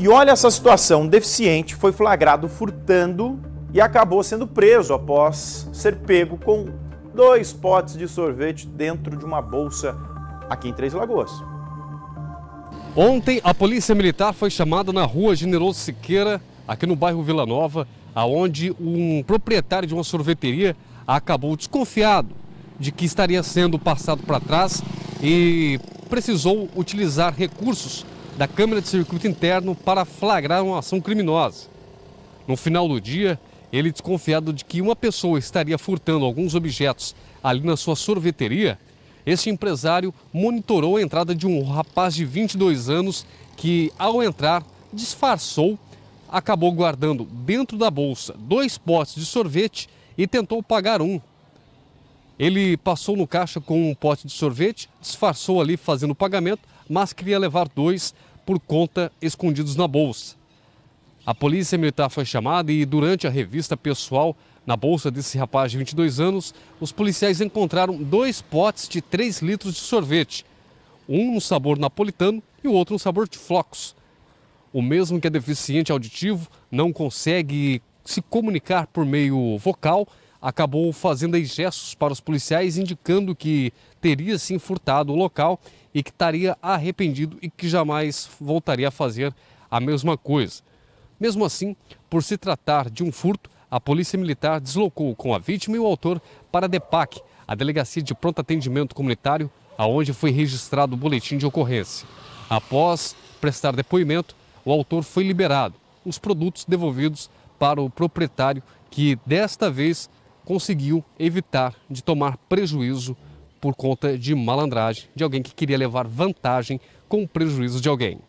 E olha essa situação: um deficiente foi flagrado furtando e acabou sendo preso após ser pego com dois potes de sorvete dentro de uma bolsa aqui em Três Lagoas. Ontem, a polícia militar foi chamada na rua Generoso Siqueira, aqui no bairro Vila Nova, aonde um proprietário de uma sorveteria acabou desconfiado de que estaria sendo passado para trás e precisou utilizar recursos da Câmara de Circuito Interno para flagrar uma ação criminosa. No final do dia, ele desconfiado de que uma pessoa estaria furtando alguns objetos ali na sua sorveteria, esse empresário monitorou a entrada de um rapaz de 22 anos que, ao entrar, disfarçou, acabou guardando dentro da bolsa dois potes de sorvete e tentou pagar um. Ele passou no caixa com um pote de sorvete, disfarçou ali fazendo o pagamento, mas queria levar dois por conta escondidos na bolsa. A polícia militar foi chamada e, durante a revista pessoal na bolsa desse rapaz de 22 anos, os policiais encontraram dois potes de 3 litros de sorvete, um no sabor napolitano e o outro no sabor de flocos. O mesmo que é deficiente auditivo, não consegue se comunicar por meio vocal, acabou fazendo aí gestos para os policiais, indicando que teria sim furtado o local e que estaria arrependido e que jamais voltaria a fazer a mesma coisa. Mesmo assim, por se tratar de um furto, a Polícia Militar deslocou com a vítima e o autor para a DEPAC, a Delegacia de Pronto Atendimento Comunitário, aonde foi registrado o boletim de ocorrência. Após prestar depoimento, o autor foi liberado, os produtos devolvidos para o proprietário, que desta vez conseguiu evitar de tomar prejuízo por conta de malandragem de alguém que queria levar vantagem com o prejuízo de alguém.